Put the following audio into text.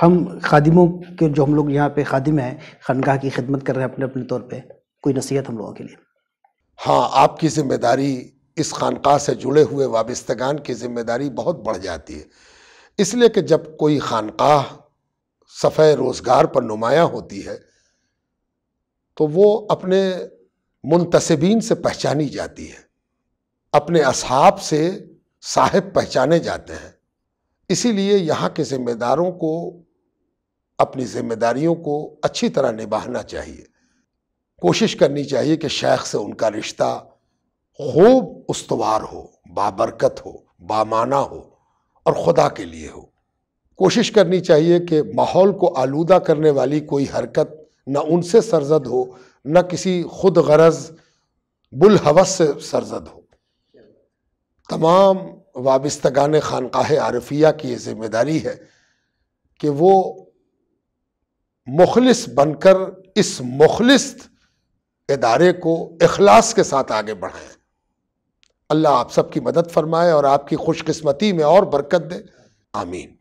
हम खादिमों के जो हम लोग यहाँ पे खादिम हैं खनगाह की खिदमत कर रहे हैं अपने अपने तौर पे कोई नसीहत हम लोगों के लिए हाँ आपकी जिम्मेदारी इस खानका से जुड़े हुए वाबस्तगान की जिम्मेदारी बहुत बढ़ जाती है इसलिए कि जब कोई खानकाह सफ़े रोज़गार पर नुमाया होती है तो वो अपने मुंतसबीन से पहचानी जाती है अपने असहाब से साहिब पहचाने जाते हैं इसीलिए यहाँ के ज़िम्मेदारों को अपनी जिम्मेदारियों को अच्छी तरह निभाना चाहिए कोशिश करनी चाहिए कि शेख से उनका रिश्ता खूब उसवार हो बाबरकत हो बामाना हो और खुदा के लिए हो कोशिश करनी चाहिए कि माहौल को आलूदा करने वाली कोई हरकत न उनसे सरजद हो न किसी खुद गरज बुलहवस से सरजद हो तमाम वाबस्तगान ख़ानक़ाह आरफिया की ये जिम्मेदारी है कि वो मुखलिस बनकर इस मुखलिस इदारे को अखलास के साथ आगे बढ़ाएं अल्लाह आप सबकी मदद फरमाए और आपकी खुशकस्मती में और बरकत दे आमीन